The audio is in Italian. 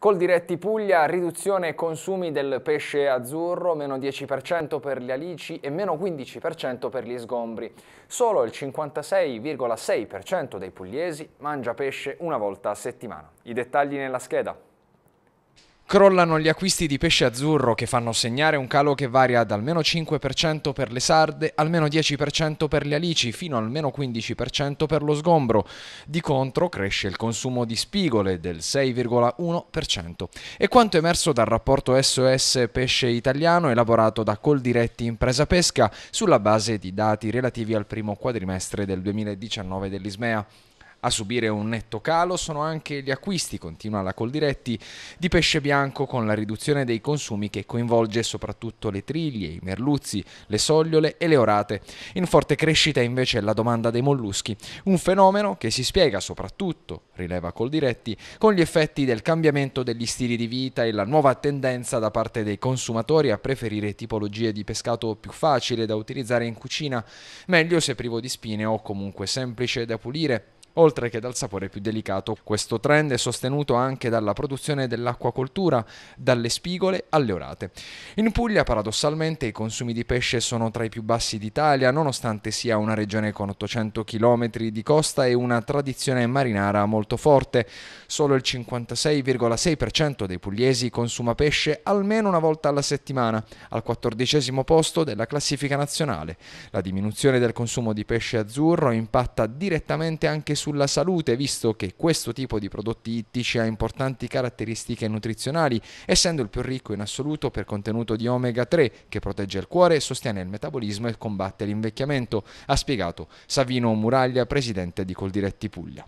Col diretti Puglia, riduzione consumi del pesce azzurro, meno 10% per gli alici e meno 15% per gli sgombri. Solo il 56,6% dei pugliesi mangia pesce una volta a settimana. I dettagli nella scheda. Crollano gli acquisti di pesce azzurro che fanno segnare un calo che varia dal meno 5% per le sarde al meno 10% per le alici fino al meno 15% per lo sgombro. Di contro cresce il consumo di spigole del 6,1%. E quanto emerso dal rapporto SOS Pesce Italiano elaborato da Coldiretti Impresa Pesca sulla base di dati relativi al primo quadrimestre del 2019 dell'Ismea. A subire un netto calo sono anche gli acquisti, continua la Coldiretti, di pesce bianco con la riduzione dei consumi che coinvolge soprattutto le triglie, i merluzzi, le sogliole e le orate. In forte crescita invece la domanda dei molluschi, un fenomeno che si spiega soprattutto, rileva Coldiretti, con gli effetti del cambiamento degli stili di vita e la nuova tendenza da parte dei consumatori a preferire tipologie di pescato più facile da utilizzare in cucina, meglio se privo di spine o comunque semplice da pulire Oltre che dal sapore più delicato, questo trend è sostenuto anche dalla produzione dell'acquacoltura, dalle spigole alle orate. In Puglia, paradossalmente, i consumi di pesce sono tra i più bassi d'Italia, nonostante sia una regione con 800 km di costa e una tradizione marinara molto forte. Solo il 56,6% dei pugliesi consuma pesce almeno una volta alla settimana, al 14 posto della classifica nazionale. La diminuzione del consumo di pesce azzurro impatta direttamente anche sulla salute, visto che questo tipo di prodotti ittici ha importanti caratteristiche nutrizionali, essendo il più ricco in assoluto per contenuto di omega 3, che protegge il cuore, sostiene il metabolismo e combatte l'invecchiamento, ha spiegato Savino Muraglia, presidente di Coldiretti Puglia.